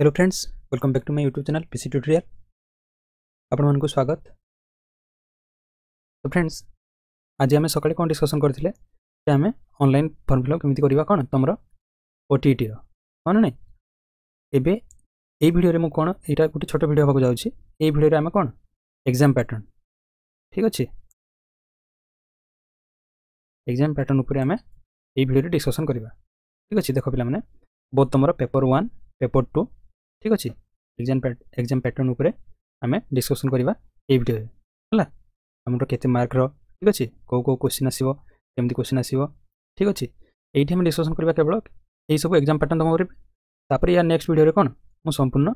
hello friends welcome back to my YouTube channel PC tutorial आपण मानक स्वागत तो फ्रेंड्स आज हमें कोन आम सका कौन डिस्कसन करते आम अनलाइन फर्म फिलअप केमी करवा कौन तुम ओटीईटी हाँ ना ना एवं यही भिडियो मुझे कौन यहाँ गोटे छोट भिड हाँ ए वीडियो रे हमें कोन एग्जाम पैटर्न ठीक अछि एग्जाम पैटर्न ऊपर हमें ए वीडियो रे डिस्कशन करवा ठीक अछि देखो देख माने बहुत तमरो पेपर 1 पेपर 2 ঠিক ଅଛି ଏକ୍ଜାମ୍ ଏକ୍ଜାମ୍ ପ୍ୟାଟର୍ନ ଉପରେ ଆମେ ଡିସ୍କସନ୍ କରିବା ଏଇ ଭିଡ଼ିଓରେ ହେଲା ଆମର କେତେ ମାର୍କର ଠିକ୍ ଅଛି କେଉଁ କେଉଁ କୋଶ୍ଚିନ୍ ଆସିବ କେମିତି କୋଶ୍ଚିନ୍ ଆସିବ ଠିକ୍ ଅଛି ଏଇଠି ଆମେ ଡିସ୍କସନ୍ କରିବା କେବଳ ଏହିସବୁ ଏକ୍ଜାମ୍ ପ୍ୟାଟର୍ନ ତୁମ ଉପରେ ତାପରେ ୟା ନେକ୍ସଟ ଭିଡ଼ିଓରେ କ'ଣ ମୁଁ ସମ୍ପୂର୍ଣ୍ଣ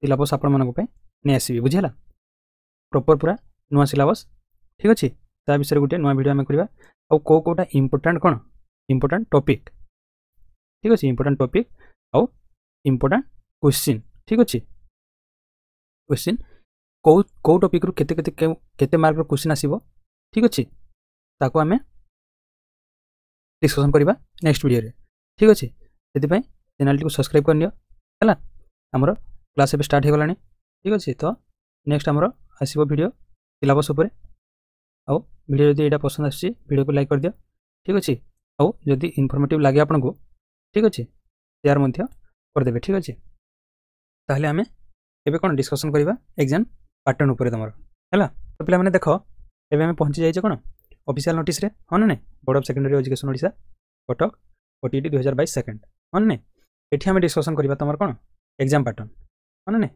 ସିଲାବସ୍ ଆପଣମାନଙ୍କ ପାଇଁ ନେଇ ଆସିବି ବୁଝିହେଲା ପ୍ରପର୍ ପୁରା ନୂଆ ସିଲାବସ୍ ଠିକ୍ ଅଛି ତା ବିଷୟରେ ଗୋଟିଏ ନୂଆ ଭିଡ଼ିଓ ଆମେ କରିବା ଆଉ କେଉଁ କେଉଁଟା ଇମ୍ପୋର୍ଟାଣ୍ଟ କ'ଣ ଇମ୍ପୋର୍ଟାଣ୍ଟ ଟପିକ୍ ଠିକ୍ ଅଛି ଇମ୍ପୋର୍ଟାଣ୍ଟ ଟପିକ୍ ଆଉ ଇମ୍ପୋର୍ଟାଣ୍ଟ କ୍ୱେଶ୍ଚିନ୍ ଠିକ୍ ଅଛି କ୍ୱେଶ୍ଚିନ୍ କେଉଁ କେଉଁ ଟପିକ୍ରୁ କେତେ କେତେ କେତେ ମାର୍କର କ୍ୱେଶ୍ଚିନ୍ ଆସିବ ଠିକ୍ ଅଛି ତାକୁ ଆମେ ଡିସ୍କସନ୍ କରିବା ନେକ୍ସଟ ଭିଡ଼ିଓରେ ଠିକ୍ ଅଛି ସେଥିପାଇଁ ଚ୍ୟାନେଲଟିକୁ ସବସ୍କ୍ରାଇବ୍ କରିନିଅ ହେଲା ଆମର କ୍ଲାସ୍ ଏବେ ଷ୍ଟାର୍ଟ ହୋଇଗଲାଣି ଠିକ୍ ଅଛି ତ ନେକ୍ସଟ ଆମର ଆସିବ ଭିଡ଼ିଓ ସିଲାବସ୍ ଉପରେ ଆଉ ଭିଡ଼ିଓ ଯଦି ଏଇଟା ପସନ୍ଦ ଆସୁଛି ଭିଡ଼ିଓକୁ ଲାଇକ୍ କରିଦିଅ ଠିକ୍ ଅଛି ଆଉ ଯଦି ଇନଫର୍ମେଟିଭ୍ ଲାଗେ ଆପଣଙ୍କୁ ଠିକ୍ ଅଛି ସେୟାର୍ ମଧ୍ୟ କରିଦେବେ ଠିକ୍ ଅଛି ତାହେଲେ ଆମେ ଏବେ କ'ଣ ଡିସ୍କସନ୍ କରିବା ଏକ୍ଜାମ୍ ପାଟର୍ନ ଉପରେ ତୁମର ହେଲା ତ ପିଲାମାନେ ଦେଖ ଏବେ ଆମେ ପହଞ୍ଚି ଯାଇଛେ କ'ଣ ଅଫିସିଆଲ୍ ନୋଟିସ୍ରେ ହଁ ନା ନାହିଁ board of secondary education Odisha Cuttack OTET ଦୁଇ ହଜାର ବାଇଶ ସେକେଣ୍ଡ ହଁ ନା ନାହିଁ ଏଠି ଆମେ ଡିସ୍କସନ୍ କରିବା ତୁମର କ'ଣ ଏକ୍ଜାମ୍ ପାଟର୍ନ ହଁ ନା ନାହିଁ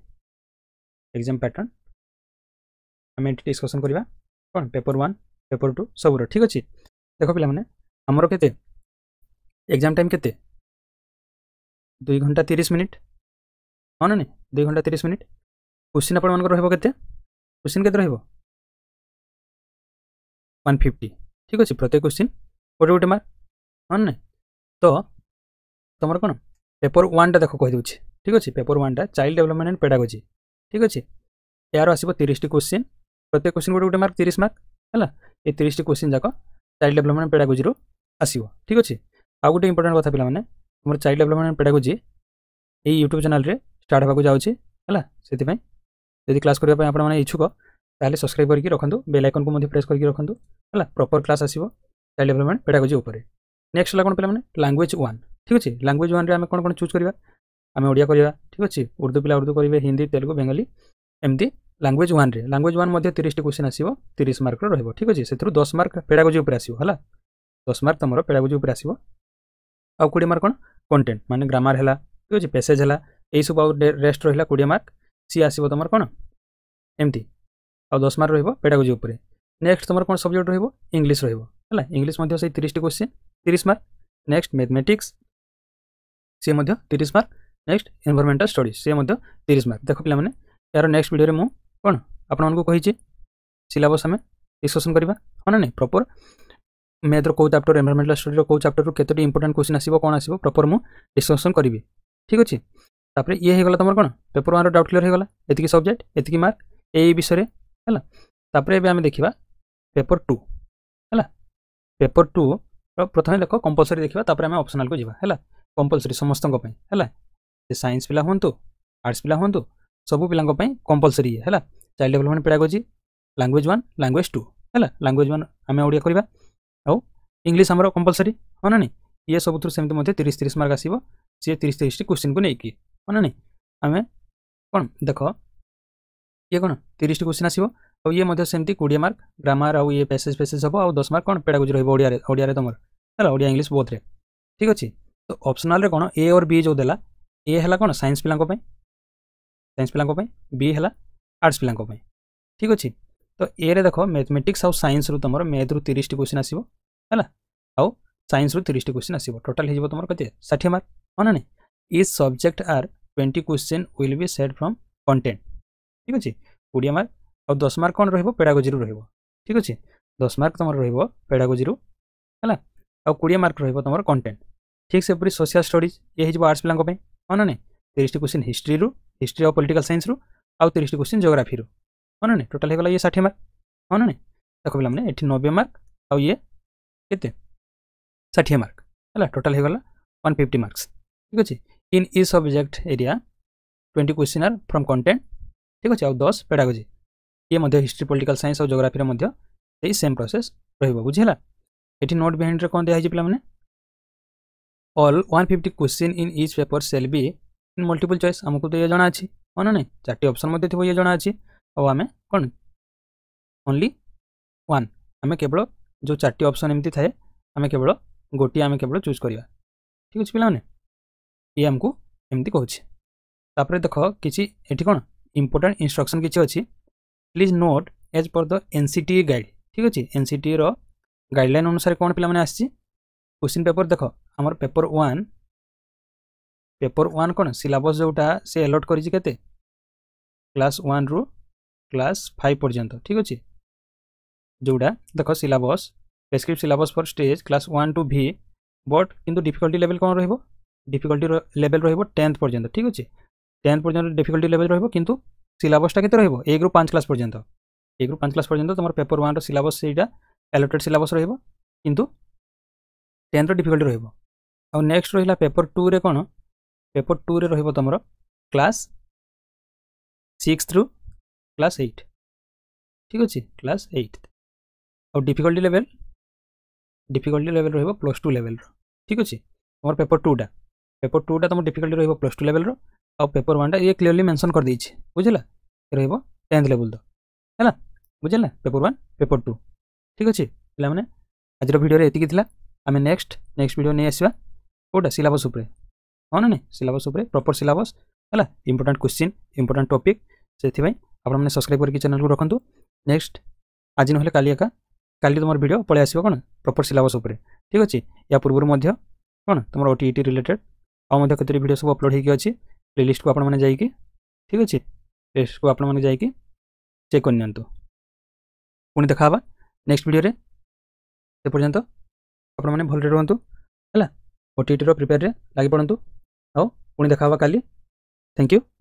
ଏକ୍ଜାମ୍ ପାଟର୍ନ ଆମେ ଏଠି ଡିସ୍କସନ୍ କରିବା କ'ଣ ପେପର୍ ୱାନ୍ ପେପର୍ ଟୁ ସବୁର ଠିକ୍ ଅଛି ଦେଖ ପିଲାମାନେ ଆମର କେତେ ଏକ୍ଜାମ୍ ଟାଇମ୍ କେତେ ଦୁଇ ଘଣ୍ଟା ତିରିଶ ମିନିଟ୍ ହଁ ନା ନାଇଁ ଦୁଇ ଘଣ୍ଟା ତିରିଶ ମିନିଟ୍ କୋଶ୍ଚିନ୍ ଆପଣମାନଙ୍କର ରହିବ କେତେ କୋଶ୍ଚିନ୍ କେତେ ରହିବ ୱାନ୍ ଫିଫ୍ଟି ଠିକ୍ ଅଛି ପ୍ରତ୍ୟେକ କୋଶ୍ଚିନ୍ ଗୋଟେ ଗୋଟେ ମାର୍କ ହଁ ନା ନାଇଁ ତ ତୁମର କ'ଣ ପେପର୍ ୱାନ୍ଟା ଦେଖ କହିଦେଉଛି ଠିକ୍ ଅଛି ପେପର୍ ୱାନ୍ଟା ଚାଇଲ୍ଡ ଡେଭଲପମେଣ୍ଟ ଆଣ୍ଡ ପେଡାଗୋଜି ଠିକ୍ ଅଛି ଏହାର ଆସିବ ତିରିଶଟି କୋଶ୍ଚିନ୍ ପ୍ରତ୍ୟେକ କୋଶ୍ଚିନ୍ ଗୋଟେ ଗୋଟେ ମାର୍କ ତିରିଶ ମାର୍କ ହେଲା ଏ ତିରିଶଟି କୋଶ୍ଚିନ୍ ଯାକ ଚାଇଲ୍ଡ ଡେଭଲପମେଣ୍ଟ ପେଡାଗୋଜିରୁ ଆସିବ ଠିକ୍ ଅଛି ଆଉ ଗୋଟେ ଇମ୍ପୋର୍ଟାଣ୍ଟ କଥା ପିଲାମାନେ আমার চাইল্ড ডেভেলপমেন্ট পেডাগোজি এই ইউট্যুব চ্যানেলরে স্টার্ট হওয়া যাচ্ছে হ্যাঁ সেপাই যদি ক্লাস করা আপনার ইচ্ছুক তাহলে সবসক্রাইব করি রাখুন বেল আইকন মধ্যে প্রেস করি রাখুন হ্যাঁ প্রপর ক্লাস আসব চাইল্ড ডেভেলপমেন্ট পেডাগোজি উপরে নেক্সট হল কোণ পিলামানে ল্যাঙ্গুয়েজ ওয়ান ঠিক আছে ল্যাঙ্গুয়েজ ওয়ানে আমি কোণ কোণ চুজ করা আমি ওড়িয়া করা ঠিক আছে উর্দু পিলা উর্দু করবে হিন্দি তেলুগু বেঙ্গলি এমতি ল্যাঙ্গুয়েজ ওয়ানে ল্যাঙ্গুয়েজ ওয়ান মধ্যে তিরিশটি কোশ্চিন আসব তিরিশ মার্কর রহব ঠিক আছে সেথু দশ মার্ক পেডাগোজি উপরে আসব হ্যাঁ দশ মার্ক তোমার পেডাগোজি উপরে আসব আউ কোড়ি মার্ক কোণ कंटेन्ट मानते ग्रामार है ठीक है पेसेज है यू आज रेस्ट रहा कोड़े मार्क सी आसो तुम कौन एमती आ दस मार्क रेडागोजी उपरे नेक्स्ट तुम कौन सब्जेक्ट रंग्लीश रहा इंग्लीश से तीसटी क्वेश्चन तीस मार्क नेक्स्ट मैथमेटिक्स सी तीस मार्क नेक्स्ट एनभरमेंटाल स्टडीज सी तीस मार्क देख पे यार नेक्स्ट भिडियो में मुझे कौन आपण को कही सिलस आम डिस्कसन करवा हाँ ना नहीं प्रपर ମ୍ୟାଥ୍ର କେଉଁ ଚାପ୍ଟର ଏନ୍ଭାରମେଣ୍ଟାଲ ଷ୍ଟଡ଼ିର କେଉଁ ଚାପ୍ଟରରୁ କେତୋଟି ଇମ୍ପୋର୍ଟାଣ୍ଟ କୋଶ୍ଚିନ୍ ଆସିବ କ'ଣ ଆସିବ ପ୍ରପର୍ ମୁଁ ଡିସ୍କସନ୍ କରିବି ଠିକ୍ ଅଛି ତାପରେ ଇଏ ହେଇଗଲା ତମର କ'ଣ ପେପର ୱାନ୍ର ଡାଉଟ୍ କ୍ଲିୟର୍ ହେଇଗଲା ଏତିକି ସବଜେକ୍ଟ ଏତିକି ମାର୍କ ଏଇ ବିଷୟରେ ହେଲା ତାପରେ ଏବେ ଆମେ ଦେଖିବା ପେପର ଟୁ ହେଲା ପେପର ଟୁ ପ୍ରଥମେ ଦେଖ କମ୍ପଲସରୀ ଦେଖିବା ତାପରେ ଆମେ ଅପସନାଲକୁ ଯିବା ହେଲା କମ୍ପଲସରୀ ସମସ୍ତଙ୍କ ପାଇଁ ହେଲା ସେ ସାଇନ୍ସ ପିଲା ହୁଅନ୍ତୁ ଆର୍ଟ୍ସ ପିଲା ହୁଅନ୍ତୁ ସବୁ ପିଲାଙ୍କ ପାଇଁ କମ୍ପଲସରୀ ଇଏ ହେଲା child development pedagogy language one language two ହେଲା ଲାଙ୍ଗୁଏଜ୍ ୱାନ୍ ଆମେ ଓଡ଼ିଆ କରିବା ଆଉ ଇଂଲିଶ ଆମର କମ୍ପଲସରି ହଁ ନା ନାହିଁ ଇଏ ସବୁଥିରୁ ସେମିତି ମଧ୍ୟ ତିରିଶ ତିରିଶ ମାର୍କ ଆସିବ ସିଏ ତିରିଶ ତିରିଶଟି କୋଶ୍ଚିନ୍କୁ ନେଇକି ହଁ ନା ନାହିଁ ଆମେ କ'ଣ ଦେଖ ଇଏ କ'ଣ ତିରିଶଟି କୋଶ୍ଚିନ୍ ଆସିବ ଆଉ ଇଏ ମଧ୍ୟ ସେମିତି କୋଡ଼ିଏ ମାର୍କ ଗ୍ରାମାର ଆଉ ଇଏ ପ୍ୟାସେଜ୍ ପ୍ୟାସେଜ୍ ହେବ ଆଉ ଦଶ ମାର୍କ କ'ଣ ପେଡ଼ାଗୋଜି ରହିବ ଓଡ଼ିଆରେ ଓଡ଼ିଆରେ ତୁମର ହେଲା ଓଡ଼ିଆ ଇଂଲିଶ ବୋଥରେ ଠିକ୍ ଅଛି ତ ଅପସନାଲ୍ରେ କ'ଣ ଏ ଅର୍ ବି ଯେଉଁ ଦେଲା ଏ ହେଲା କ'ଣ ସାଇନ୍ସ ପିଲାଙ୍କ ପାଇଁ ସାଇନ୍ସ ପିଲାଙ୍କ ପାଇଁ ବି ହେଲା ଆର୍ଟ୍ସ ପିଲାଙ୍କ ପାଇଁ ଠିକ୍ ଅଛି ତ ଏରେ ଦେଖ ମ୍ୟାଥମେଟିକ୍ସ ଆଉ ସାଇନ୍ସରୁ ତୁମର ମ୍ୟାଥ୍ରୁ ତିରିଶଟି କୋଶ୍ଚିନ୍ ଆସିବ ହେଲା ଆଉ ସାଇନ୍ସରୁ ତିରିଶଟି କୋଶ୍ଚିନ୍ ଆସିବ ଟୋଟାଲ୍ ହେଇଯିବ ତୁମର କେତେ ଷାଠିଏ ମାର୍କ ହଁ ନା ନାହିଁ is subject are twenty question will be set from content ଠିକ୍ ଅଛି କୋଡ଼ିଏ ମାର୍କ ଆଉ ଦଶ ମାର୍କ କ'ଣ ରହିବ ପେଡ଼ାଗୋଜିରୁ ରହିବ ଠିକ୍ ଅଛି ଦଶ ମାର୍କ ତୁମର ରହିବ ପେଡ଼ାଗୋଜିରୁ ହେଲା ଆଉ କୋଡ଼ିଏ ମାର୍କ ରହିବ ତୁମର କଣ୍ଟେଣ୍ଟ ଠିକ୍ ସେପରି ସୋସିଆଲ୍ ଷ୍ଟଡ଼ିଜ୍ ଇଏ ହେଇଯିବ ଆର୍ଟ୍ସ ପିଲାଙ୍କ ପାଇଁ ହଁ ନା ନାହିଁ ତିରିଶଟି କୋଶ୍ଚିନ୍ ହିଷ୍ଟ୍ରିରୁ ହିଷ୍ଟ୍ରି ଆଉ ପଲିଟିକାଲ୍ ସାଇନ୍ସରୁ ଆଉ ତିରିଶଟି କୋଶ୍ଚିନ୍ ଜୋଗ୍ରାଫିରୁ हाँ ना टोटाल होगा ये षाठी मार्क हाँ ना देख पाला ये नबे मार्क आउ ये के षाठी मार्क है टोटाल होगा वन फिफ्टी मार्क्स ठीक अच्छे इन इ subject area twenty question are from content ठीक अच्छे आउ दस पेडागोजी ये हिस्ट्री पॉलिटिकल साइंस और जोग्राफी से सेम प्रोसेस रोक बुझेगा ये नोट बिहाइंड रे कौन दिखाई पाला all one fifty question in each paper shall be in multiple choice आमको तो ये जना अच्छी हाँ ना चार्टी अप्सन थी ये जना अच्छी ଆଉ ଆମେ କ'ଣ ଓନ୍ଲି ୱାନ୍ ଆମେ କେବଳ ଯେଉଁ ଚାରଟି ଅପସନ୍ ଏମିତି ଥାଏ ଆମେ କେବଳ ଗୋଟିଏ ଆମେ କେବଳ ଚୁଜ୍ କରିବା ଠିକ୍ ଅଛି ପିଲାମାନେ ଇଏ ଆମକୁ ଏମିତି କହୁଛି ତାପରେ ଦେଖ କିଛି ଏଠି କ'ଣ ଇମ୍ପୋର୍ଟାଣ୍ଟ ଇନଷ୍ଟ୍ରକ୍ସନ୍ କିଛି ଅଛି please note as per the N C T guide ଠିକ୍ ଅଛି ଏନ୍ ସି ଟିର ଗାଇଡ଼ଲାଇନ୍ ଅନୁସାରେ କ'ଣ ପିଲାମାନେ ଆସିଛି क्वेश्चन पेपर देख आमर पेपर वन पेपर वन कौन सिलबस जोटा से एलट करते क्लास वन रु ক্লাস ফাইভ পর্যন্ত ঠিক আছে যেটা দেখ syllabus prescribed syllabus for stage class one two ভি বট কিন্তু ডিফিকল্টি লেভেল কম রহব ডিফিকল্টি লেভেল রহব টেন্থ পর্যন্ত ঠিক আছে টেন্থ পর্যন্ত ডিফিকল্টি লেভেল রহব কিন্তু সিলাবসটা কেতে রহব এ গ্রুপ পাঁচ ক্লাস পর্যন্ত এ গ্রুপ পাঁচ ক্লাস পর্যন্ত তোমার পেপর ওয়ানর সিলাবস সেইটা অ্যালোটেড সিলাবস রহব কিন্তু টেন্থর ডিফিকল্টি রহব ଆଉ ନେକ୍ସଟ ରହିଲା ପେପର ଟୁରେ କ'ଣ ପେପର ଟୁରେ ରହିବ ତୁମର କ୍ଲାସ୍ ସିକ୍ସରୁ क्लास एट ঠিক আছে ক্লাস এইট ଆଉ ଡିଫିକଲ୍ଟି ଲେଭେଲ୍ ଡିଫିକଲ୍ଟି ଲେଭେଲ୍ ରହିବ ପ୍ଲସ୍ ଟୁ ଲେଭେଲ୍ର ଠିକ୍ ଅଛି ଆମର ପେପର୍ ଟୁଟା ପେପର୍ ଟୁଟା ତୁମ ଡିଫିକଲ୍ଟି ରହିବ ପ୍ଲସ୍ ଟୁ ଲେଭେଲ୍ର ଆଉ ପେପର୍ ୱାନ୍ଟା ଇଏ କ୍ଲିୟରଲି ମେନ୍ସନ୍ କରିଦେଇଛି ବୁଝିଲା ରହିବ ଟେନ୍ଥ ଲେଭେଲ୍ର ହେଲା ବୁଝିଲା ପେପର୍ ୱାନ୍ ପେପର୍ ଟୁ ଠିକ୍ ଅଛି ପିଲାମାନେ ଆଜିର ଭିଡ଼ିଓରେ ଏତିକି ଥିଲା ଆମେ ନେକ୍ସଟ ନେକ୍ସଟ ଭିଡ଼ିଓ ନେଇ ଆସିବା କେଉଁଟା ସିଲାବସ୍ ଉପରେ ହଁ ନା ନାହିଁ ସିଲାବସ୍ ଉପରେ ପ୍ରପର୍ ସିଲାବସ୍ ହେଲା ଇମ୍ପୋର୍ଟାଣ୍ଟ କ୍ୱେଶ୍ଚିନ୍ ଇମ୍ପୋର୍ଟାଣ୍ଟ ଟପିକ୍ ସେଥିପାଇଁ आपने सब्सक्राइब करके चैनल को रखुद नेक्स्ट आज ना का का तुम भिड पल आस प्रपर सिलेबस ठीक अच्छे या पूर्व कौन तुम ओ टी रिलेटेड आम कत सब अपलोड होगी अच्छे प्ले लिस्ट को आप ठीक अच्छे प्ले लिस्ट को आपने चेक कर पुणी देखा नेक्स्ट भिडियो से पर्यटन आपण मैंने रुंतु है ओ टी टी रिपेयर लगि पड़ू आओ पुणी देखा का थैंक यू